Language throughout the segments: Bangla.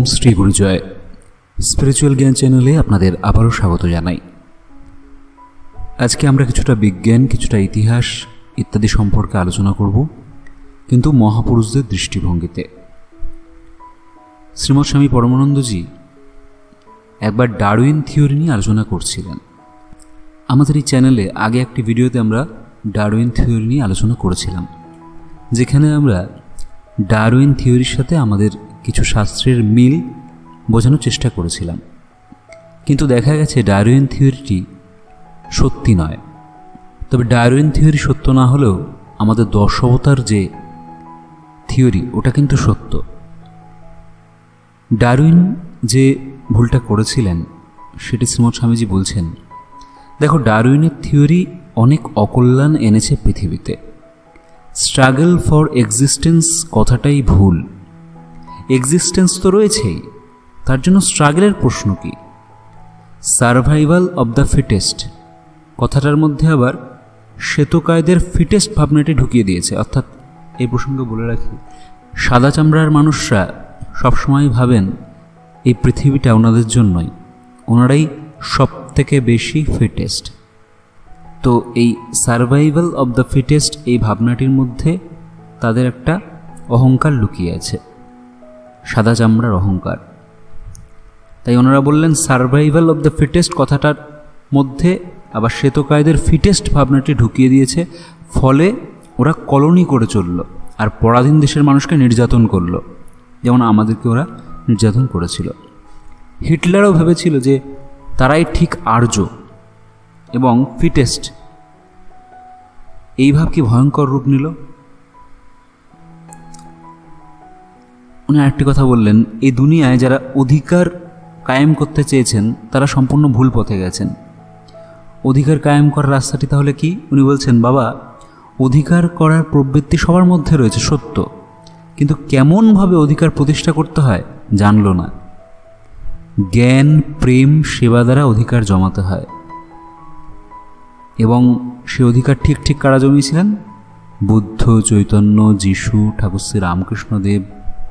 ওম শ্রী গুরুজয় স্পিরিচুয়াল জ্ঞান চ্যানেলে আপনাদের আবারও স্বাগত জানাই আজকে আমরা কিছুটা বিজ্ঞান কিছুটা ইতিহাস ইত্যাদি সম্পর্কে আলোচনা করব কিন্তু মহাপুরুষদের দৃষ্টিভঙ্গিতে শ্রীমৎ স্বামী পরমানন্দজি একবার ডারউইন থিওরি নিয়ে আলোচনা করছিলেন আমাদের এই চ্যানেলে আগে একটি ভিডিওতে আমরা ডারউইন থিওরি নিয়ে আলোচনা করেছিলাম যেখানে আমরা ডারউইন থিওরির সাথে আমাদের কিছু শাস্ত্রের মিল বোঝানোর চেষ্টা করেছিলাম কিন্তু দেখা গেছে ডারউইন থিওরিটি সত্যি নয় তবে ডারউইন থিওরি সত্য না হলেও আমাদের দর্শবতার যে থিওরি ওটা কিন্তু সত্য ডারউইন যে ভুলটা করেছিলেন সেটি শ্রীমৎ স্বামীজি বলছেন দেখো ডারউইনের থিওরি অনেক অকল্যাণ এনেছে পৃথিবীতে স্ট্রাগল ফর এক্সিস্টেন্স কথাটাই ভুল এক্সিস্টেন্স তো রয়েছেই তার জন্য স্ট্রাগলের প্রশ্ন কি সার্ভাইভাল অব দ্য ফিটেস্ট কথাটার মধ্যে আবার শ্বেতকায়দের ফিটেস্ট ভাবনাটি ঢুকিয়ে দিয়েছে অর্থাৎ এই প্রসঙ্গে বলে রাখি সাদা চামড়ার মানুষরা সবসময় ভাবেন এই পৃথিবীটা ওনাদের জন্যই ওনারাই সব থেকে বেশি ফিটেস্ট তো এই সার্ভাইভাল অব দ্য ফিটেস্ট এই ভাবনাটির মধ্যে তাদের একটা অহংকার লুকিয়ে আছে সাদা চামড়ার অহংকার তাই ওনারা বললেন সার্ভাইভাল অব দ্য ফিটেস্ট কথাটার মধ্যে আবার শ্বেতকায়দের ফিটেস্ট ভাবনাটি ঢুকিয়ে দিয়েছে ফলে ওরা কলোনি করে চলল আর পরাধীন দেশের মানুষকে নির্যাতন করল যেমন আমাদেরকে ওরা নির্যাতন করেছিল হিটলারও ভেবেছিল যে তারাই ঠিক আর্য এবং ফিটেস্ট এই ভাব কি ভয়ঙ্কর রূপ নিল উনি আরেকটি কথা বললেন এই দুনিয়ায় যারা অধিকার কায়েম করতে চেয়েছেন তারা সম্পূর্ণ ভুল পথে গেছেন অধিকার কায়েম করার রাস্তাটি তাহলে কি উনি বলছেন বাবা অধিকার করার প্রবৃত্তি সবার মধ্যে রয়েছে সত্য কিন্তু কেমনভাবে অধিকার প্রতিষ্ঠা করতে হয় জানল না জ্ঞান প্রেম সেবা দ্বারা অধিকার জমাতে হয় এবং সে অধিকার ঠিক ঠিক কারা জমিয়েছিলেন বুদ্ধ চৈতন্য যিশু ঠাকুর শ্রী রামকৃষ্ণদেব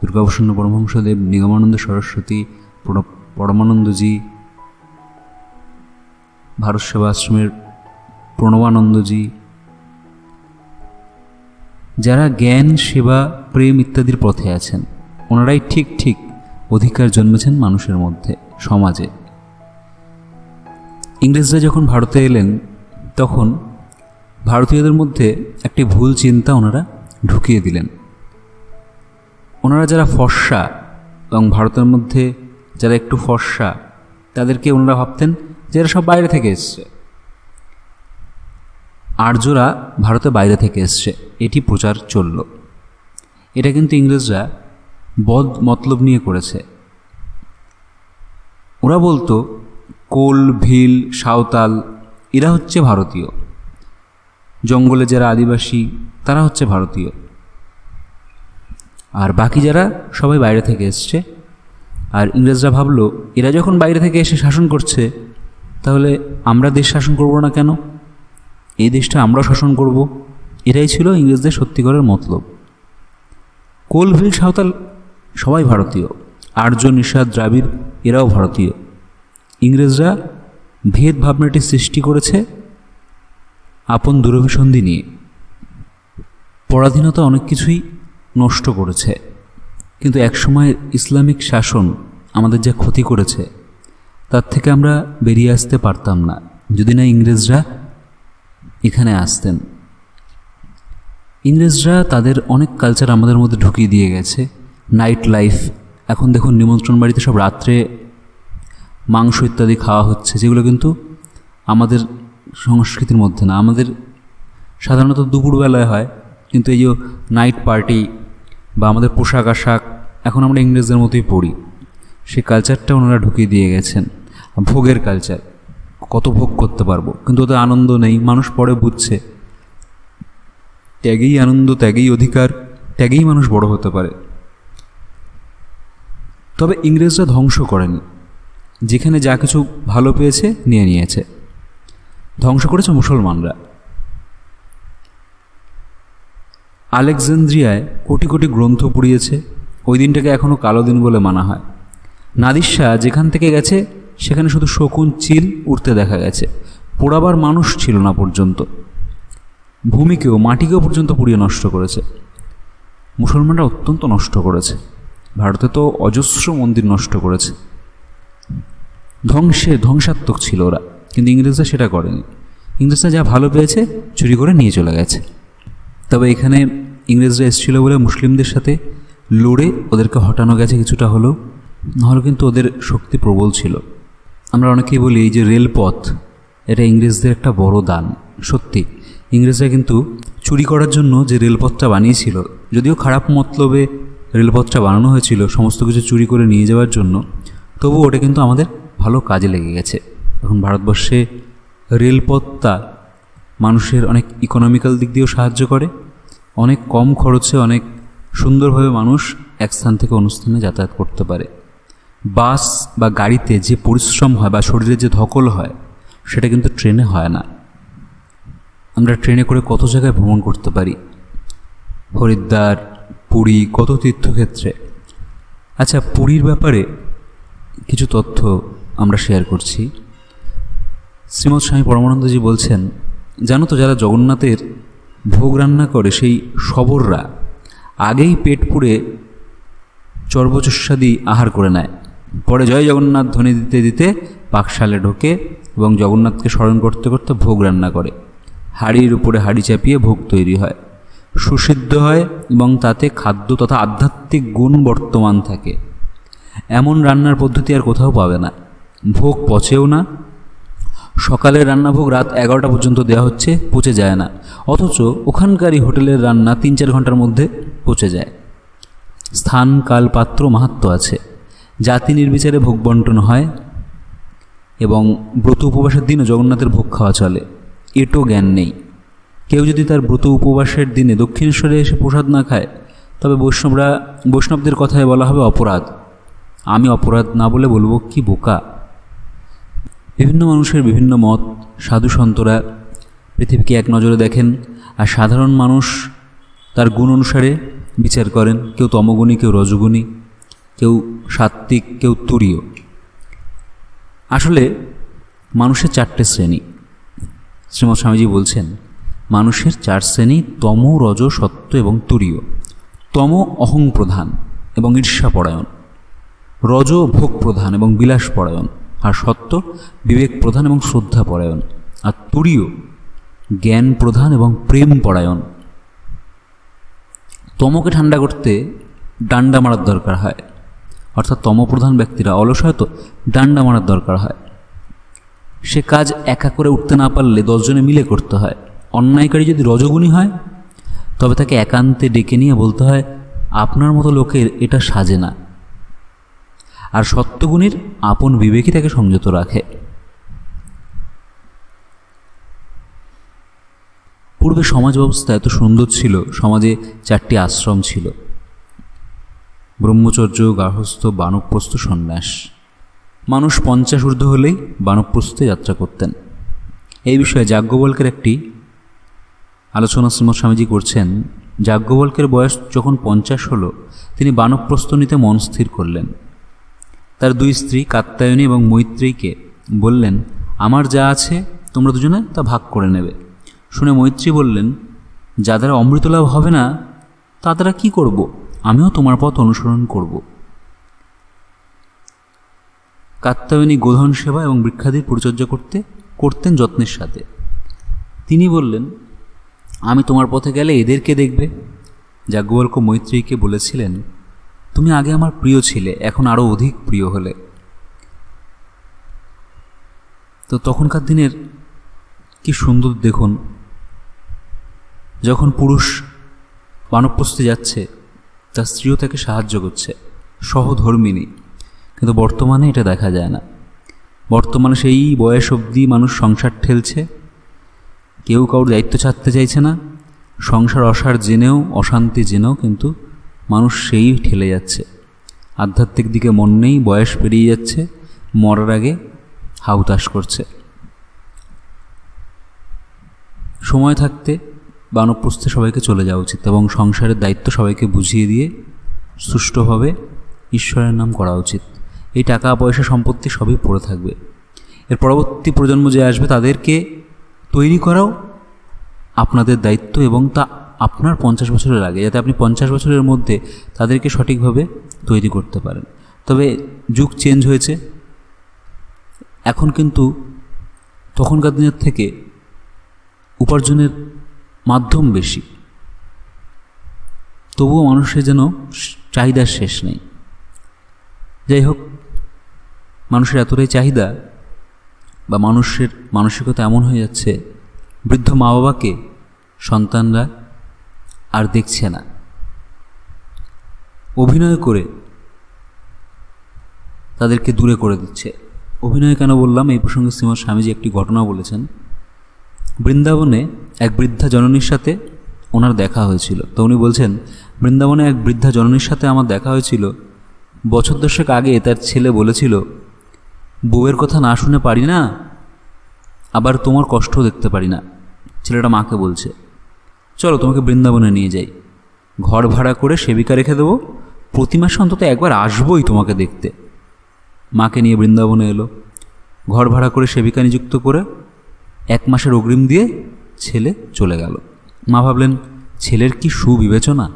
দুর্গাপ্রসন্ন পরমহংসদেব নিগমানন্দ সরস্বতী পরমানন্দজি ভারত সেবা আশ্রমের প্রণবানন্দজি যারা জ্ঞান সেবা প্রেম ইত্যাদির পথে আছেন ওনারাই ঠিক ঠিক অধিকার জন্মেছেন মানুষের মধ্যে সমাজে ইংরেজরা যখন ভারতে এলেন তখন ভারতীয়দের মধ্যে একটি ভুল চিন্তা ওনারা ঢুকিয়ে দিলেন ওনারা যারা ফর্সা এবং ভারতের মধ্যে যারা একটু ফর্সা তাদেরকে ওনারা ভাবতেন যে এরা সব বাইরে থেকে এসছে আর্যরা ভারতে বাইরে থেকে এসছে এটি প্রচার চলল এটা কিন্তু ইংরেজরা বদ মতলব নিয়ে করেছে ওরা বলতো কোল ভিল সাঁওতাল এরা হচ্ছে ভারতীয় জঙ্গলে যারা আদিবাসী তারা হচ্ছে ভারতীয় আর বাকি যারা সবাই বাইরে থেকে এসছে আর ইংরেজরা ভাবলো এরা যখন বাইরে থেকে এসে শাসন করছে তাহলে আমরা দেশ শাসন করব না কেন এই দেশটা আমরা শাসন করব এটাই ছিল ইংরেজদের সত্যিকারের মতলব কোলভিল সাঁওতাল সবাই ভারতীয় আর্য নিষাদ দ্রাবিড় এরাও ভারতীয় ইংরেজরা ভেদ ভাবনাটি সৃষ্টি করেছে আপন দূরভিসন্ধি নিয়ে পরাধীনতা অনেক কিছুই নষ্ট করেছে কিন্তু একসময় ইসলামিক শাসন আমাদের যা ক্ষতি করেছে তার থেকে আমরা বেরিয়ে আসতে পারতাম না যদি না ইংরেজরা এখানে আসতেন ইংরেজরা তাদের অনেক কালচার আমাদের মধ্যে ঢুকিয়ে দিয়ে গেছে নাইট লাইফ এখন দেখুন নিমন্ত্রণ বাড়িতে সব রাত্রে মাংস ইত্যাদি খাওয়া হচ্ছে যেগুলো কিন্তু আমাদের সংস্কৃতির মধ্যে না আমাদের সাধারণত দুপুরবেলায় হয় কিন্তু এই যে নাইট পার্টি বা আমাদের পোশাক আশাক এখন আমরা ইংরেজদের মতোই পড়ি সেই কালচারটা ওনারা ঢুকিয়ে দিয়ে গেছেন ভোগের কালচার কত ভোগ করতে পারবো কিন্তু ওদের আনন্দ নেই মানুষ পরে বুঝছে ত্যাগেই আনন্দ ত্যাগেই অধিকার ত্যাগেই মানুষ বড় হতে পারে তবে ইংরেজরা ধ্বংস করেনি যেখানে যা কিছু ভালো পেয়েছে নিয়ে নিয়েছে ধ্বংস করেছে মুসলমানরা আলেকজান্দ্রিয়ায় কোটি কোটি গ্রন্থ পুড়িয়েছে ওই দিনটাকে এখনও কালো দিন বলে মানা হয় নাদির যেখান থেকে গেছে সেখানে শুধু শকুন চিল উঠতে দেখা গেছে পোড়াবার মানুষ ছিল না পর্যন্ত ভূমিকেও মাটিকেও পর্যন্ত পুড়িয়ে নষ্ট করেছে মুসলমানরা অত্যন্ত নষ্ট করেছে ভারতে তো অজস্র মন্দির নষ্ট করেছে ধ্বংসে ধ্বংসাত্মক ছিল ওরা কিন্তু ইংরেজরা সেটা করেনি ইংরেজরা যা ভালো পেয়েছে চুরি করে নিয়ে চলে গেছে তবে এখানে ইংরেজরা এসেছিলো বলে মুসলিমদের সাথে লড়ে ওদেরকে হটানো গেছে কিছুটা হলেও নাহলে কিন্তু ওদের শক্তি প্রবল ছিল আমরা অনেকেই বলি এই যে রেলপথ এটা ইংরেজদের একটা বড় দান সত্যি ইংরেজরা কিন্তু চুরি করার জন্য যে রেলপথটা বানিয়েছিল যদিও খারাপ মতলবে রেলপথটা বানানো হয়েছিল সমস্ত কিছু চুরি করে নিয়ে যাওয়ার জন্য তবু ওটা কিন্তু আমাদের ভালো কাজে লেগে গেছে এখন ভারতবর্ষে রেলপথটা মানুষের অনেক ইকোনমিক্যাল দিক দিয়েও সাহায্য করে অনেক কম খরচে অনেক সুন্দরভাবে মানুষ এক স্থান থেকে অনুষ্ঠানে যাতায়াত করতে পারে বাস বা গাড়িতে যে পরিশ্রম হয় বা শরীরে যে ধকল হয় সেটা কিন্তু ট্রেনে হয় না আমরা ট্রেনে করে কত জায়গায় ভ্রমণ করতে পারি হরিদ্বার পুরী কত তীর্থক্ষেত্রে আচ্ছা পুরীর ব্যাপারে কিছু তথ্য আমরা শেয়ার করছি শ্রীমৎ স্বামী পরমানন্দজি বলছেন জানো তো যারা জগন্নাথের ভোগ রান্না করে সেই শবররা আগেই পেট পুড়ে চর্বচস্বাদি আহার করে নেয় পরে জয় জগন্নাথ ধ্বনি দিতে দিতে পাকশালে ঢোকে এবং জগন্নাথকে স্মরণ করতে করতে ভোগ রান্না করে হাড়ির উপরে হাড়ি চাপিয়ে ভোগ তৈরি হয় সুসিদ্ধ হয় এবং তাতে খাদ্য তথা আধ্যাত্মিক গুণ বর্তমান থাকে এমন রান্নার পদ্ধতি আর কোথাও পাবে না ভোগ পচেও না সকালের রান্নাভোগ রাত এগারোটা পর্যন্ত দেওয়া হচ্ছে পচে যায় না অথচ ওখানকারই হোটেলের রান্না তিন চার ঘন্টার মধ্যে পচে যায় স্থান কাল পাত্র মাহাত্ম আছে জাতি নির্বিচারে ভোগ বন্টন হয় এবং ব্রত উপবাসের দিনও জগন্নাথের ভোগ খাওয়া চলে এটো জ্ঞান নেই কেউ যদি তার ব্রত উপবাসের দিনে দক্ষিণেশ্বরে এসে প্রসাদ না খায় তবে বৈষ্ণবরা বৈষ্ণবদের কথায় বলা হবে অপরাধ আমি অপরাধ না বলে বলবো কি বোকা বিভিন্ন মানুষের বিভিন্ন মত সাধু সন্তরা পৃথিবীকে এক নজরে দেখেন আর সাধারণ মানুষ তার গুণ অনুসারে বিচার করেন কেউ তমগুণী কেউ রজগুণী কেউ সাত্ত্বিক কেউ তুরীয় আসলে মানুষের চারটে শ্রেণী শ্রীমৎ স্বামীজি বলছেন মানুষের চার শ্রেণী তম রজ সত্য এবং তুরীয় তম অহং প্রধান এবং ঈর্ষাপরায়ণ রজ ভোগ প্রধান এবং বিলাস পরায়ণ আর সত্য বিবেক প্রধান এবং শ্রদ্ধা পরায়ণ আর তুরীয় জ্ঞান প্রধান এবং প্রেম পরায়ণ তমকে ঠান্ডা করতে ডান্ডা মারার দরকার হয় অর্থাৎ তমপ্রধান ব্যক্তিরা অলস হয়তো ডান্ডা মারার দরকার হয় সে কাজ একা করে উঠতে না পারলে দশজনে মিলে করতে হয় অন্যায়কারী যদি রজগুণী হয় তবে তাকে একান্তে ডেকে নিয়ে বলতে হয় আপনার মতো লোকের এটা সাজে না আর সত্যগুণের আপন বিবেকই তাকে সংযত রাখে পূর্বে সমাজ ব্যবস্থা এত সুন্দর ছিল সমাজে চারটি আশ্রম ছিল ব্রহ্মচর্য গার্হস্থ বানপ্রস্থ সন্ন্যাস মানুষ পঞ্চাশ ঊর্ধ্ব হলেই বানপ্রস্থে যাত্রা করতেন এই বিষয়ে যাজ্ঞবল্কের একটি আলোচনা শ্রীমৎ স্বামীজি করছেন যাজ্ঞবল্কের বয়স যখন পঞ্চাশ হল তিনি বানপ্রস্থ নিতে মন স্থির করলেন তার দুই স্ত্রী কাত্তায়নী এবং মৈত্রীকে বললেন আমার যা আছে তোমরা দুজনে তা ভাগ করে নেবে শুনে মৈত্রী বললেন যাদের অমৃতলাভ হবে না তা তারা কী করব আমিও তোমার পথ অনুসরণ করব কাত্তায়নী গোধন সেবা এবং বৃক্ষাদির পরিচর্যা করতে করতেন যত্নের সাথে তিনি বললেন আমি তোমার পথে গেলে এদেরকে দেখবে যাজ্ঞবল্ক মৈত্রীকে বলেছিলেন তুমি আগে আমার প্রিয় ছিলে এখন আরও অধিক প্রিয় হলে তো তখনকার দিনের কি সুন্দর দেখুন যখন পুরুষ বানপ্রস্থে যাচ্ছে তার স্ত্রীও তাকে সাহায্য করছে সহধর্মিনী কিন্তু বর্তমানে এটা দেখা যায় না বর্তমানে সেই বয়স অবধি মানুষ সংসার ঠেলছে কেউ কারোর দায়িত্ব ছাড়তে চাইছে না সংসার অসার জেনেও অশান্তি জেনেও কিন্তু মানুষ সেই ঠেলে যাচ্ছে আধ্যাত্মিক দিকে মন নেই বয়স পেরিয়ে যাচ্ছে মরার আগে হাউতাস করছে সময় থাকতে বানপ্রস্থে সবাইকে চলে যাওয়া উচিত এবং সংসারের দায়িত্ব সবাইকে বুঝিয়ে দিয়ে সুষ্ঠুভাবে ঈশ্বরের নাম করা উচিত এই টাকা পয়সা সম্পত্তি সবই পড়ে থাকবে এর পরবর্তী প্রজন্ম যে আসবে তাদেরকে তৈরি করাও আপনাদের দায়িত্ব এবং তা আপনার পঞ্চাশ বছরের আগে যাতে আপনি পঞ্চাশ বছরের মধ্যে তাদেরকে সঠিকভাবে তৈরি করতে পারেন তবে যুগ চেঞ্জ হয়েছে এখন কিন্তু তখনকার দিনের থেকে উপার্জনের মাধ্যম বেশি তবুও মানুষের যেন চাহিদার শেষ নেই যাই হোক মানুষের এতটাই চাহিদা বা মানুষের মানসিকতা এমন হয়ে যাচ্ছে বৃদ্ধ মা বাবাকে সন্তানরা আর দেখছে না অভিনয় করে তাদেরকে দূরে করে দিচ্ছে অভিনয় কেন বললাম এই প্রসঙ্গে শ্রীমৎ স্বামীজি একটি ঘটনা বলেছেন বৃন্দাবনে এক বৃদ্ধা জননীর সাথে ওনার দেখা হয়েছিল তো উনি বলছেন বৃন্দাবনে এক বৃদ্ধা জননীর সাথে আমার দেখা হয়েছিল বছর দশেক আগে তার ছেলে বলেছিল বউয়ের কথা না শুনে পারি না আবার তোমার কষ্ট দেখতে পারি না ছেলেটা মাকে বলছে চলো তোমাকে বৃন্দাবনে নিয়ে যাই ঘর ভাড়া করে সেবিকা রেখে দেবো প্রতি মাসে অন্তত একবার আসবোই তোমাকে দেখতে মাকে নিয়ে বৃন্দাবনে এলো ঘর ভাড়া করে সেবিকা নিযুক্ত করে এক মাসের অগ্রিম দিয়ে ছেলে চলে গেল মা ভাবলেন ছেলের কি সুবিবেচনা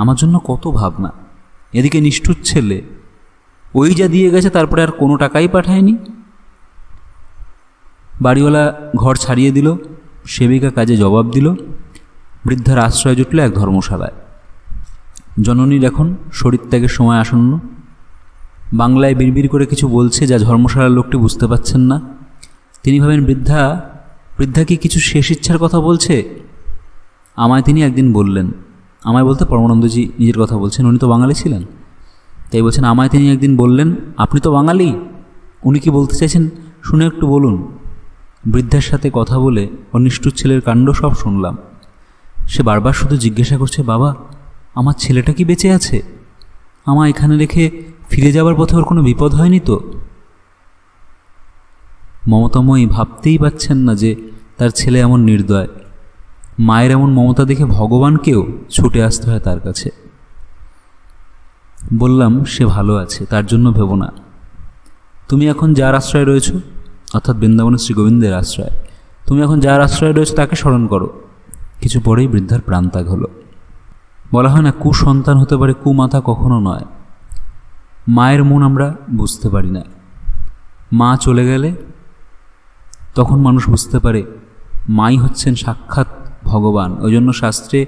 আমার জন্য কত ভাবনা এদিকে নিষ্ঠুর ছেলে ওই যা দিয়ে গেছে তারপরে আর কোনো টাকাই পাঠায়নি বাড়িওয়ালা ঘর ছাড়িয়ে দিল সেবিকা কাজে জবাব দিল বৃদ্ধার আশ্রয় জুটল এক ধর্মশালায় জননীর এখন শরীরত্যাগের সময় আসন্ন বাংলায় বিড়বিড় করে কিছু বলছে যা ধর্মশালার লোকটি বুঝতে পাচ্ছেন না তিনি ভাবেন বৃদ্ধা বৃদ্ধা কি কিছু শেষ ইচ্ছার কথা বলছে আমায় তিনি একদিন বললেন আমায় বলতে পরমানন্দজি নিজের কথা বলছেন উনি তো বাঙালি ছিলেন তাই বলছেন আমায় তিনি একদিন বললেন আপনি তো বাঙালি উনি কি বলতে চাইছেন শুনে একটু বলুন বৃদ্ধার সাথে কথা বলে অনিষ্ঠুর ছেলের কাণ্ড সব শুনলাম সে বারবার শুধু জিজ্ঞাসা করছে বাবা আমার ছেলেটা কি বেঁচে আছে আমার এখানে রেখে ফিরে যাবার পথে ওর কোনো বিপদ হয়নি তো মমতাময়ী ভাবতেই পাচ্ছেন না যে তার ছেলে এমন নির্দয় মায়ের এমন মমতা দেখে ভগবানকেও ছুটে আসতে হয় তার কাছে বললাম সে ভালো আছে তার জন্য ভেব না তুমি এখন যার আশ্রয় রয়েছ অর্থাৎ বৃন্দাবনের শ্রীগোবিন্দের আশ্রয় তুমি এখন যার আশ্রয় রয়েছ তাকে স্মরণ করো কিছু পরেই বৃদ্ধার প্রাণত্যাগ হলো বলা হয় না কুসন্তান হতে পারে কুমাথা কখনো নয় মায়ের মন আমরা বুঝতে পারি না মা চলে গেলে তখন মানুষ বুঝতে পারে মাই হচ্ছেন সাক্ষাৎ ভগবান ওই জন্য শাস্ত্রে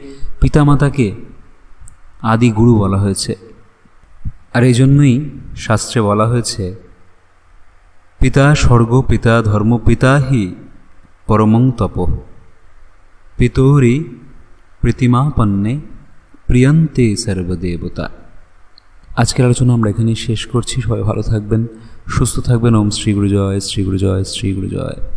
পিতামাতাকে আদি গুরু বলা হয়েছে আর এই জন্যই শাস্ত্রে বলা হয়েছে পিতা স্বর্গ পিতা ধর্ম পিতা হি পরমং তপ পিতরি প্রীতিমাপন্নে প্রিয়ন্তে সর্বদেবতা আজকের আলোচনা আমরা এখানেই শেষ করছি সবাই ভালো থাকবেন সুস্থ থাকবেন ওম শ্রী গুরু জয় শ্রী গুরু জয় শ্রী গুরু জয়